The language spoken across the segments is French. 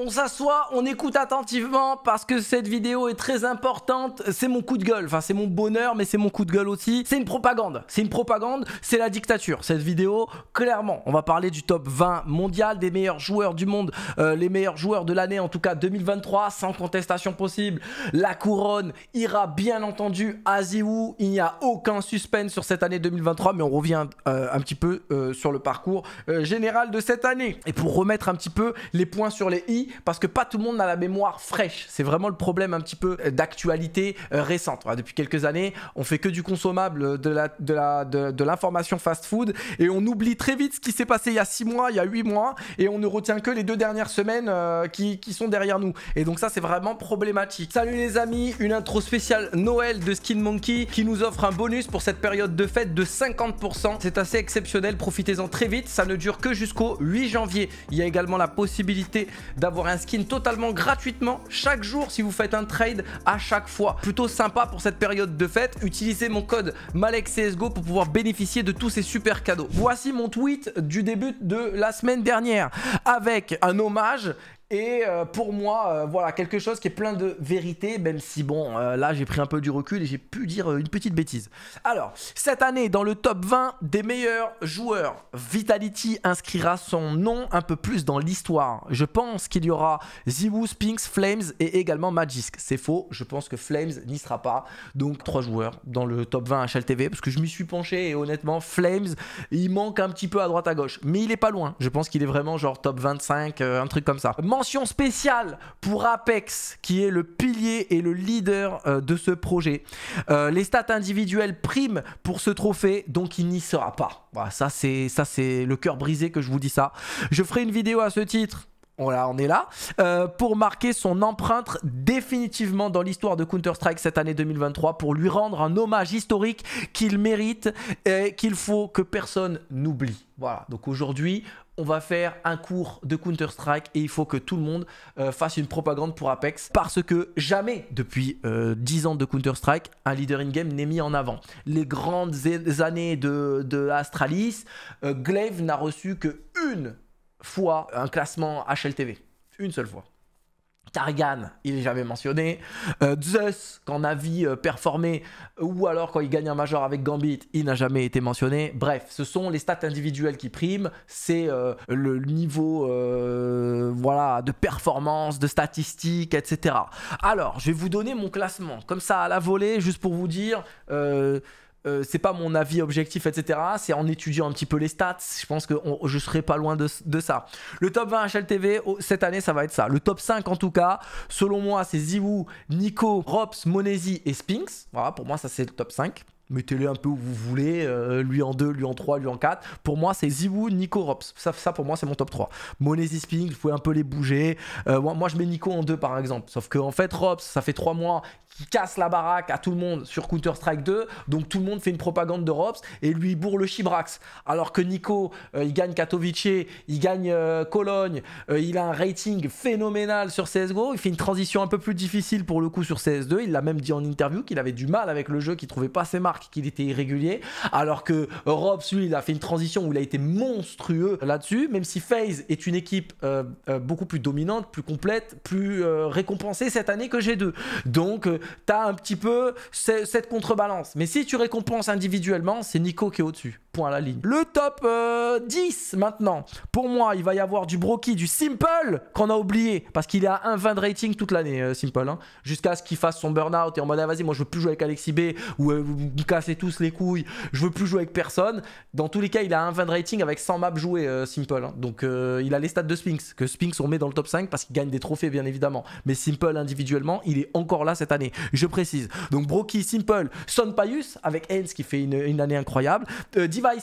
On s'assoit, on écoute attentivement parce que cette vidéo est très importante. C'est mon coup de gueule, enfin c'est mon bonheur, mais c'est mon coup de gueule aussi. C'est une propagande, c'est une propagande, c'est la dictature. Cette vidéo, clairement, on va parler du top 20 mondial, des meilleurs joueurs du monde, euh, les meilleurs joueurs de l'année, en tout cas 2023, sans contestation possible. La couronne ira bien entendu à Ziou. Il n'y a aucun suspense sur cette année 2023, mais on revient euh, un petit peu euh, sur le parcours général de cette année. Et pour remettre un petit peu les points sur les i, parce que pas tout le monde a la mémoire fraîche. C'est vraiment le problème un petit peu euh, d'actualité euh, récente. Depuis quelques années, on fait que du consommable, euh, de de l'information fast food et on oublie très vite ce qui s'est passé il y a 6 mois, il y a 8 mois et on ne retient que les deux dernières semaines qui, qui, sont derrière nous. Et donc ça, c'est vraiment problématique. Salut les amis, une intro spéciale Noël de Skin Monkey qui nous offre un bonus pour cette période de fête de 50%. C'est assez exceptionnel, profitez-en très vite. Ça ne dure que jusqu'au 8 janvier. Il y a également la possibilité d'avoir un skin totalement gratuitement chaque jour si vous faites un trade à chaque fois. Plutôt sympa pour cette période de fête. Utilisez mon code MALEXCSGO pour pouvoir bénéficier de tous ces super cadeaux. Voici mon tweet du début de la semaine dernière avec un hommage et euh, pour moi, euh, voilà, quelque chose qui est plein de vérité, même si bon, euh, là j'ai pris un peu du recul et j'ai pu dire une petite bêtise. Alors, cette année, dans le top 20 des meilleurs joueurs, Vitality inscrira son nom un peu plus dans l'histoire. Je pense qu'il y aura Ziwu, Spinks, Flames et également Magisk. C'est faux, je pense que Flames n'y sera pas. Donc, trois joueurs dans le top 20 HLTV, parce que je m'y suis penché et honnêtement, Flames, il manque un petit peu à droite à gauche. Mais il est pas loin, je pense qu'il est vraiment genre top 25, un truc comme ça spéciale pour Apex, qui est le pilier et le leader euh, de ce projet. Euh, les stats individuelles priment pour ce trophée, donc il n'y sera pas. Voilà, ça c'est ça c'est le cœur brisé que je vous dis ça. Je ferai une vidéo à ce titre. Voilà, on est là, euh, pour marquer son empreinte définitivement dans l'histoire de Counter-Strike cette année 2023, pour lui rendre un hommage historique qu'il mérite et qu'il faut que personne n'oublie. Voilà, donc aujourd'hui, on va faire un cours de Counter-Strike et il faut que tout le monde euh, fasse une propagande pour Apex parce que jamais depuis 10 euh, ans de Counter-Strike, un leader in-game n'est mis en avant. Les grandes années de, de Astralis, euh, Glaive n'a reçu que une fois un classement HLTV. Une seule fois. Targan, il est jamais mentionné. Euh, Zeus, quand Navi vu euh, performait, ou alors quand il gagne un major avec Gambit, il n'a jamais été mentionné. Bref, ce sont les stats individuelles qui priment, c'est euh, le niveau voilà, de performance, de statistiques, etc. Alors, je vais vous donner mon classement, comme ça à la volée, juste pour vous dire euh, c'est pas mon avis objectif, etc. C'est en étudiant un petit peu les stats. Je pense que je serai pas loin de, ça. Le top 20 HLTV, cette année, ça va être ça. Le top 5, en tout cas, selon moi, c'est Ziwu, Nico, Rops, Monesi et Spinks. Voilà, pour moi, ça c'est le top 5 mettez-les un peu où vous voulez, euh, lui en 2, lui en 3, lui en 4. Pour moi, c'est Ziwu, Nico, Rops. Ça, ça pour moi, c'est mon top 3. Monesi Spinning, vous pouvez un peu les bouger. Euh, moi, moi, je mets Nico en 2 par exemple. Sauf qu'en fait, Rops, ça fait 3 mois qu'il casse la baraque à tout le monde sur Counter-Strike 2. Donc tout le monde fait une propagande de Rops et lui bourre le Chibrax. Alors que Nico, euh, il gagne Katowice, il gagne Cologne, il a un rating phénoménal sur CSGO. Il fait une transition un peu plus difficile pour le coup sur CS2. Il l'a même dit en interview qu'il avait du mal avec le jeu, qu'il trouvait pas ses marques qu'il était irrégulier, alors que Rob lui, il a fait une transition où il a été monstrueux là-dessus, même si FaZe est une équipe euh, euh, beaucoup plus dominante, plus complète, plus euh, récompensée cette année que G2. Donc, tu as un petit peu cette contrebalance. Mais si tu récompenses individuellement, c'est Nico qui est au-dessus à la ligne. Le top 10 euh, maintenant. Pour moi, il va y avoir du Broky, du Simple qu'on a oublié. Parce qu'il est à 1-20 de rating toute l'année, euh, Simple. Hein. Jusqu'à ce qu'il fasse son burn-out et en mode ah, vas-y, moi je veux plus jouer avec Alexis B ou euh, vous cassez tous les couilles, je veux plus jouer avec personne. Dans tous les cas, il a 20 de rating avec 100 maps jouées, Simple. Hein. Donc il a les stats de Sphinx, que Sphinx on met dans le top 5 parce qu'il gagne des trophées, bien évidemment. Mais Simple individuellement, il est encore là cette année, je précise. Donc Brocky, Simple, Son Payus avec Hens qui fait une, année incroyable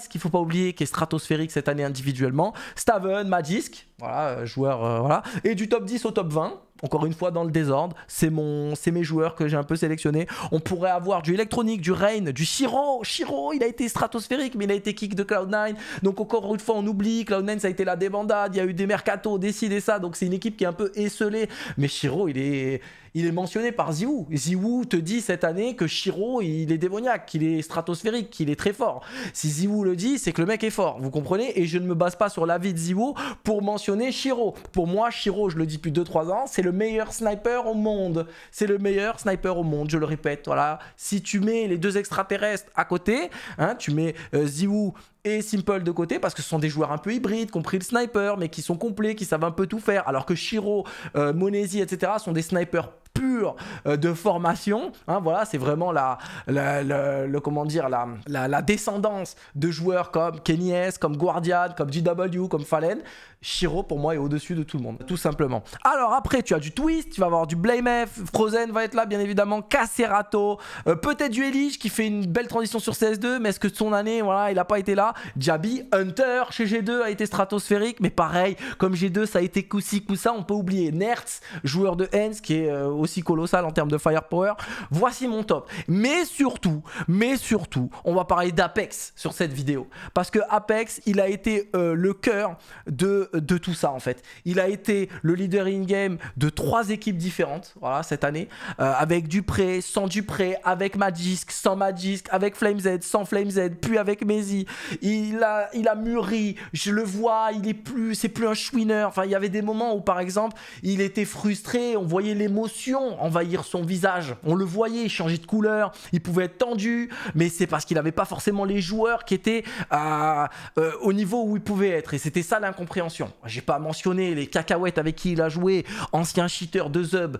qu'il faut pas oublier qui est stratosphérique cette année individuellement, Staven, Madisk, voilà, euh, joueur euh, voilà, et du top 10 au top 20. Encore une fois dans le désordre, c'est mon c'est mes joueurs que j'ai un peu sélectionné On pourrait avoir du électronique, du Rain, du Shiro. Shiro, il a été stratosphérique mais il a été kick de Cloud9. Donc encore une fois, on oublie Cloud9 ça a été la débandade, il y a eu des mercato, des ça. Donc c'est une équipe qui est un peu esselée mais Shiro, il est il est mentionné par Ziwoo. Ziwoo te dit cette année que Shiro, il est démoniaque, qu'il est stratosphérique, qu'il est très fort. Si Ziwoo le dit, c'est que le mec est fort, vous comprenez Et je ne me base pas sur l'avis de Ziwoo pour mentionner Shiro. Pour moi, Shiro, je le dis depuis 2-3 ans, c'est le meilleur sniper au monde. C'est le meilleur sniper au monde, je le répète, voilà. Si tu mets les deux extraterrestres à côté, hein, tu mets euh, et Simple de côté parce que ce sont des joueurs un peu hybrides, compris le sniper, mais qui sont complets, qui savent un peu tout faire. Alors que Shiro, euh, Monesi, etc. sont des snipers pur euh, de formation. Hein, voilà, c'est vraiment la, le, comment dire, la, la, descendance de joueurs comme Kenny comme Guardian, comme GW, comme Fallen. Shiro, pour moi, est au-dessus de tout le monde, tout simplement. Alors après, tu as du Twist, tu vas avoir du Blame Frozen va être là, bien évidemment, Cacerato, euh, peut-être du Elige qui fait une belle transition sur CS2, mais est-ce que son année, voilà, il n'a pas été là Jabi, Hunter chez G2 a été stratosphérique, mais pareil, comme G2, ça a été coussi ça on peut oublier Nertz, joueur de Hens, qui est euh, aussi colossal en termes de firepower. Voici mon top. Mais surtout, mais surtout, on va parler d'Apex sur cette vidéo. Parce que Apex, il a été euh, le cœur de, de tout ça en fait. Il a été le leader in-game de trois équipes différentes, voilà, cette année. Euh, avec Dupré, sans Dupré, avec Magisk, sans Magisk, avec FlameZ, sans FlameZ, puis avec Maisie. Il a, il a mûri, je le vois, il est plus, c'est plus un chouineur. Enfin, il y avait des moments où par exemple, il était frustré, on voyait l'émotion envahir son visage. On le voyait changer de couleur, il pouvait être tendu, mais c'est parce qu'il n'avait pas forcément les joueurs qui étaient euh, euh, au niveau où il pouvait être. Et c'était ça l'incompréhension. J'ai pas mentionné les cacahuètes avec qui il a joué, ancien cheater de Zub,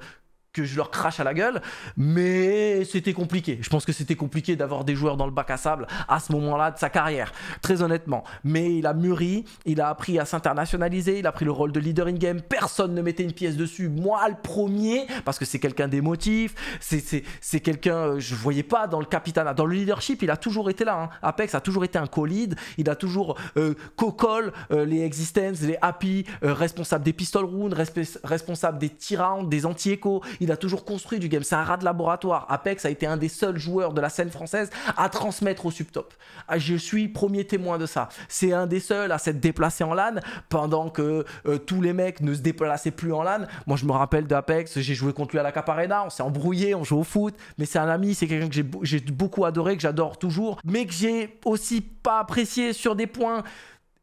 que je leur crache à la gueule, mais c'était compliqué. Je pense que c'était compliqué d'avoir des joueurs dans le bac à sable à ce moment-là de sa carrière, très honnêtement. Mais il a mûri, il a appris à s'internationaliser, il a pris le rôle de leader in-game, personne ne mettait une pièce dessus, moi le premier, parce que c'est quelqu'un d'émotif, c'est quelqu'un, euh, je voyais pas dans le capitanat, dans le leadership, il a toujours été là, hein. Apex a toujours été un co-lead, il a toujours euh, co-call euh, les existences, les happy, responsable des pistol rounds, responsable des tirants, des anti-échos, il a toujours construit du game. C'est un rat de laboratoire. Apex a été un des seuls joueurs de la scène française à transmettre au subtop. Ah, je suis premier témoin de ça. C'est un des seuls à s'être déplacé en LAN pendant que euh, tous les mecs ne se déplaçaient plus en LAN. Moi, je me rappelle d'Apex. J'ai joué contre lui à la Caparena. On s'est embrouillé. On joue au foot. Mais c'est un ami. C'est quelqu'un que j'ai beaucoup adoré, que j'adore toujours. Mais que j'ai aussi pas apprécié sur des points.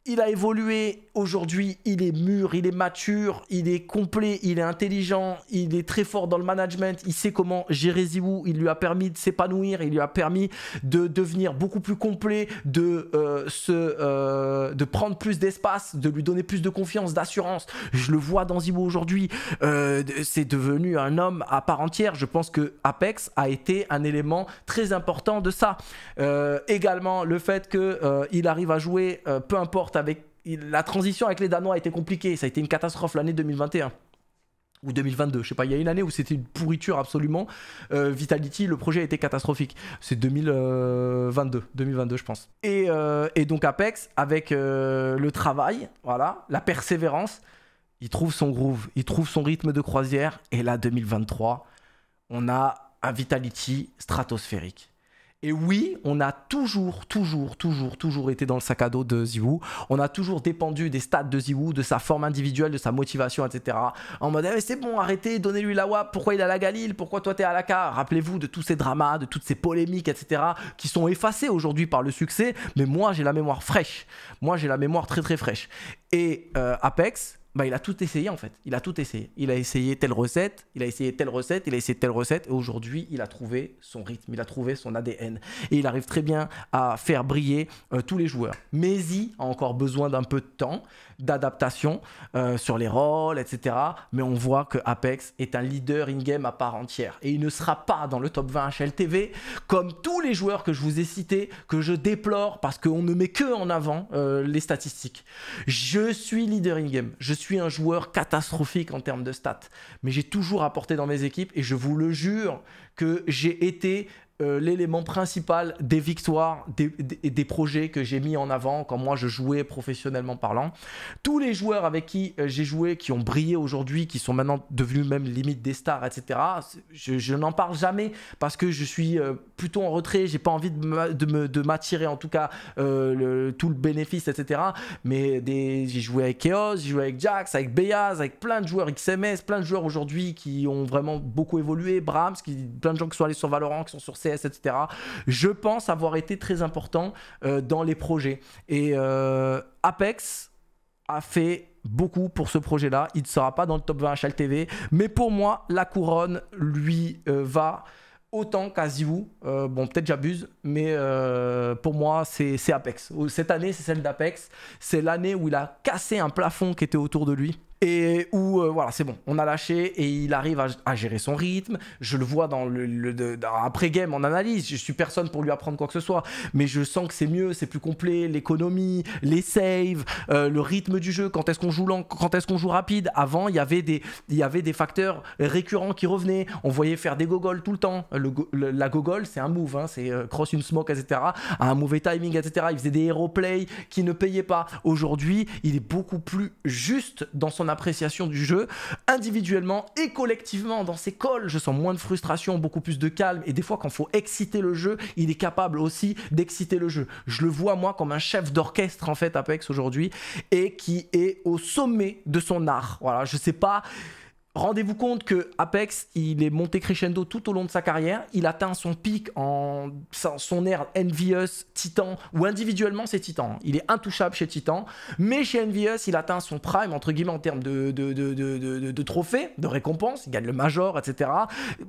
Il a évolué aujourd'hui, il est mûr, il est mature, il est complet, il est intelligent, il est très fort dans le management, il sait comment gérer Zibou. il lui a permis de s'épanouir, il lui a permis de devenir beaucoup plus complet, de, euh, se, euh, de prendre plus d'espace, de lui donner plus de confiance, d'assurance. Je le vois dans Zibou aujourd'hui, euh, c'est devenu un homme à part entière. Je pense que Apex a été un élément très important de ça. également, le fait qu'il arrive à jouer, peu importe avec la transition avec les Danois a été compliquée. Ça a été une catastrophe l'année 2021 ou 2022, je sais pas, il y a une année où c'était une pourriture absolument. Euh, Vitality, le projet a été catastrophique. C'est 2022, 2022 je pense. Euh, et, donc Apex, avec euh, le travail, voilà, la persévérance, il trouve son groove, il trouve son rythme de croisière. Et là, 2023, on a un Vitality stratosphérique. Et oui, on a toujours, toujours, toujours, toujours été dans le sac à dos de Ziwu. On a toujours dépendu des stats de Ziwu, de sa forme individuelle, de sa motivation, etc. En mode, mais eh, c'est bon, arrêtez, donnez-lui la WAP, pourquoi il a la Galil, pourquoi toi t'es à la K Rappelez-vous de tous ces dramas, de toutes ces polémiques, etc. qui sont effacés aujourd'hui par le succès. Mais moi, j'ai la mémoire fraîche. Moi, j'ai la mémoire très, très fraîche. Et euh, Apex, bah, il a tout essayé en fait. Il a tout essayé. Il a essayé telle recette, il a essayé telle recette, il a essayé telle recette. Et aujourd'hui, il a trouvé son rythme, il a trouvé son ADN. Et il arrive très bien à faire briller euh, tous les joueurs. Maisy a encore besoin d'un peu de temps, d'adaptation euh, sur les rôles, etc. Mais on voit que Apex est un leader in-game à part entière. Et il ne sera pas dans le top 20 HLTV comme tous les joueurs que je vous ai cités, que je déplore parce qu'on ne met que en avant euh, les statistiques. Je suis leader in-game. Je suis un joueur catastrophique en termes de stats, mais j'ai toujours apporté dans mes équipes et je vous le jure que j'ai été euh, l'élément principal des victoires des, des, projets que j'ai mis en avant quand moi je jouais professionnellement parlant. Tous les joueurs avec qui euh, j'ai joué, qui ont brillé aujourd'hui, qui sont maintenant devenus même limite des stars, etc. Je, n'en parle jamais parce que je suis euh, plutôt en retrait, j'ai pas envie de m'attirer en tout cas tout le bénéfice, etc. Mais j'ai joué avec Chaos, j'ai joué avec Jax, avec Beyaz, avec plein de joueurs XMS, plein de joueurs aujourd'hui qui ont vraiment beaucoup évolué, Brahms, qui, plein de gens qui sont allés sur Valorant, qui sont sur etc. Je pense avoir été très important euh, dans les projets. Et euh, Apex a fait beaucoup pour ce projet-là. Il ne sera pas dans le top 20 HLTV. Mais pour moi, la couronne lui euh, va autant qu'Aziou. Euh, bon, peut-être j'abuse, mais pour moi, c'est Apex. Cette année, c'est celle d'Apex. C'est l'année où il a cassé un plafond qui était autour de lui et où euh, voilà, c'est bon, on a lâché et il arrive à, gérer son rythme. Je le vois dans le, après game en analyse, je suis personne pour lui apprendre quoi que ce soit, mais je sens que c'est mieux, c'est plus complet, l'économie, les saves, euh, le rythme du jeu, quand est-ce qu'on joue lent, quand est-ce qu'on joue rapide. Avant, il y avait des il y avait des facteurs récurrents qui revenaient. On voyait faire des gogoles tout le temps. la gogole, c'est un move, hein, c'est euh, cross une smoke, etc. Un mauvais timing, etc. Il faisait des hero play qui ne payaient pas. Aujourd'hui, il est beaucoup plus juste dans son appréciation du jeu, individuellement et collectivement dans ses calls. Je sens moins de frustration, beaucoup plus de calme. Et des fois, quand faut exciter le jeu, il est capable aussi d'exciter le jeu. Je le vois, moi, comme un chef d'orchestre, en fait, Apex aujourd'hui, et qui est au sommet de son art. Voilà, je sais pas. Rendez-vous compte que Apex, il est monté crescendo tout au long de sa carrière. Il atteint son pic en son air Envious, Titan, ou individuellement c'est Titan. Il est intouchable chez Titan. Mais chez Envious, il atteint son prime, entre guillemets, en termes de, de, de, de, trophées, de récompenses. Il gagne le Major, etc.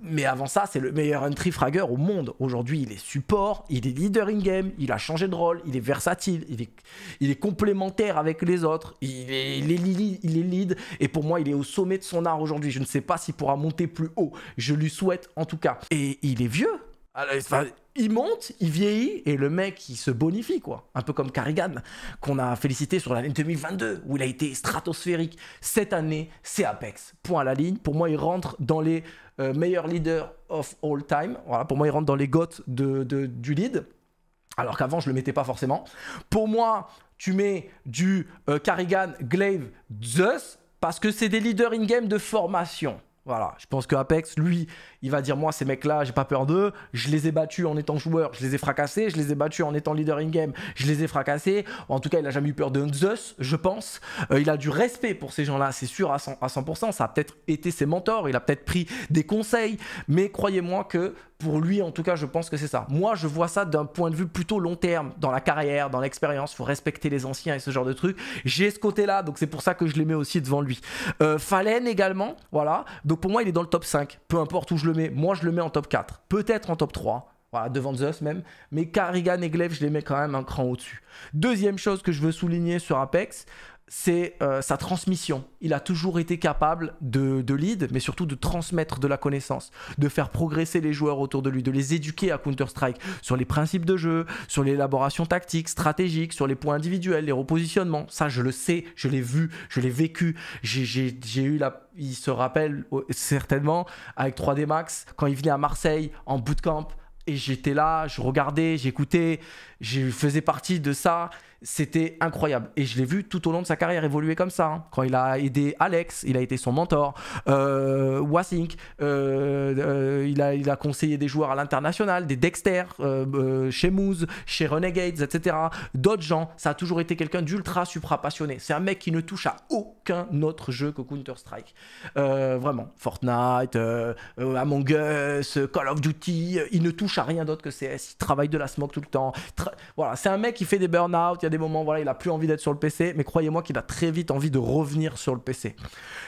Mais avant ça, c'est le meilleur entry fragger au monde. Aujourd'hui, il est support, il est leader in-game, il a changé de rôle, il est versatile, il est, il est complémentaire avec les autres, il est, il est, il est lead. Et pour moi, il est au sommet de son art aujourd'hui je ne sais pas s'il pourra monter plus haut. Je lui souhaite en tout cas. Et il est vieux. il monte, il vieillit, et le mec, il se bonifie, quoi. Un peu comme Carrigan, qu'on a félicité sur l'année 2022, où il a été stratosphérique. Cette année, c'est Apex. Point à la ligne. Pour moi, il rentre dans les euh, meilleurs leaders of all time. Voilà, pour moi, il rentre dans les goths de, du lead. Alors qu'avant, je le mettais pas forcément. Pour moi, tu mets du euh, Glaive, Zeus parce que c'est des leaders in-game de formation. Voilà, je pense que Apex, lui, il va dire moi ces mecs-là, j'ai pas peur d'eux, je les ai battus en étant joueur, je les ai fracassés, je les ai battus en étant leader in-game, je les ai fracassés. En tout cas, il a jamais eu peur de Zeus, je pense. Euh, il a du respect pour ces gens-là, c'est sûr à 100%, à 100%, Ça a peut-être été ses mentors, il a peut-être pris des conseils, mais croyez-moi que pour lui, en tout cas, je pense que c'est ça. Moi, je vois ça d'un point de vue plutôt long terme, dans la carrière, dans l'expérience. Il Faut respecter les anciens et ce genre de trucs. J'ai ce côté-là, donc c'est pour ça que je les mets aussi devant lui. Euh, Fallen également, voilà. Donc pour moi, il est dans le top 5. Peu importe où je le mets. Moi, je le mets en top 4. Peut-être en top 3 voilà, devant Zeus même. Mais Karigan et Glaive, je les mets quand même un cran au-dessus. Deuxième chose que je veux souligner sur Apex, c'est euh, sa transmission. Il a toujours été capable de, de, lead, mais surtout de transmettre de la connaissance, de faire progresser les joueurs autour de lui, de les éduquer à Counter-Strike sur les principes de jeu, sur l'élaboration tactique, stratégique, sur les points individuels, les repositionnements. Ça, je le sais, je l'ai vu, je l'ai vécu. J'ai eu la... Il se rappelle certainement avec 3D Max, quand il venait à Marseille en bootcamp, et j'étais là, je regardais, j'écoutais, je faisais partie de ça. C'était incroyable. Et je l'ai vu tout au long de sa carrière évoluer comme ça. Hein. Quand il a aidé Alex, il a été son mentor. Euh, Wasink, euh, euh, il, a, il a conseillé des joueurs à l'international, des Dexter, euh, chez Moose, chez Renegades, etc. D'autres gens. Ça a toujours été quelqu'un d'ultra supra passionné. C'est un mec qui ne touche à aucun autre jeu que Counter-Strike. vraiment. Fortnite, Among Us, Call of Duty, il ne touche à rien d'autre que CS. Il travaille de la smoke tout le temps. Voilà, c'est un mec qui fait des burn-out, il y a des moments, voilà, il a plus envie d'être sur le PC, mais croyez-moi qu'il a très vite envie de revenir sur le PC.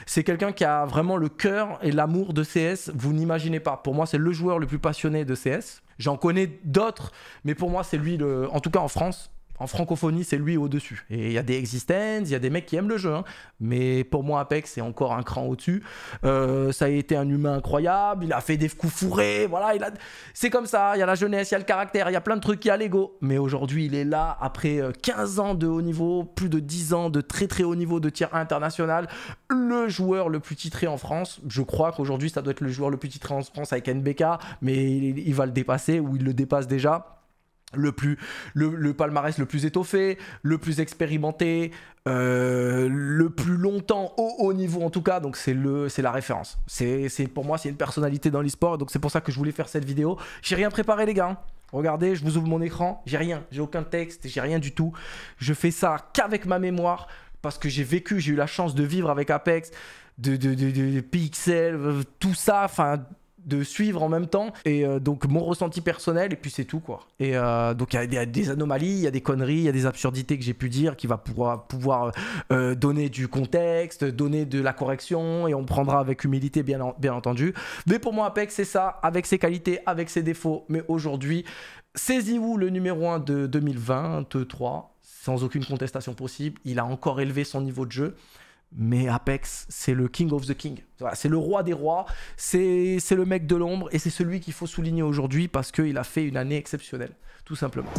C'est quelqu'un qui a vraiment le cœur et l'amour de CS, vous n'imaginez pas. Pour moi, c'est le joueur le plus passionné de CS. J'en connais d'autres, mais pour moi, c'est lui, en tout cas en France, en francophonie, c'est lui au-dessus. Et il y a des Existence, il y a des mecs qui aiment le jeu. Hein. Mais pour moi, Apex, c'est encore un cran au-dessus. Euh, ça a été un humain incroyable. Il a fait des coups fourrés. Voilà, C'est comme ça. Il y a la jeunesse, il y a le caractère, il y a plein de trucs, qui a l'ego. Mais aujourd'hui, il est là après 15 euh, ans de haut niveau, plus de 10 ans de très très haut niveau de tir international. Le joueur le plus titré en France. Je crois qu'aujourd'hui, ça doit être le joueur le plus titré en France avec NBK. Mais il, il va le dépasser ou il le dépasse déjà le plus le, palmarès le plus étoffé, le plus expérimenté, euh, le plus longtemps au haut niveau en tout cas. Donc c'est le c'est la référence. C'est pour moi c'est une personnalité dans l'esport, Donc c'est pour ça que je voulais faire cette vidéo. J'ai rien préparé les gars. Hein. Regardez, je vous ouvre mon écran, j'ai rien, j'ai aucun texte, j'ai rien du tout. Je fais ça qu'avec ma mémoire parce que j'ai vécu, j'ai eu la chance de vivre avec Apex, de, de, de, de Pixel, euh, tout ça, enfin de suivre en même temps. Et euh, donc, mon ressenti personnel, et puis c'est tout, quoi. Et euh, donc, il y, a des anomalies, il y a des conneries, il y a des absurdités que j'ai pu dire qui va pouvoir, euh, donner du contexte, donner de la correction, et on prendra avec humilité, bien, bien entendu. Mais pour moi, Apex, c'est ça, avec ses qualités, avec ses défauts. Mais aujourd'hui, saisissez vous le numéro 1 de 2023, sans aucune contestation possible. Il a encore élevé son niveau de jeu mais Apex, c'est le King of the King. C'est le roi des rois, c'est le mec de l'ombre, et c'est celui qu'il faut souligner aujourd'hui parce qu'il a fait une année exceptionnelle, tout simplement.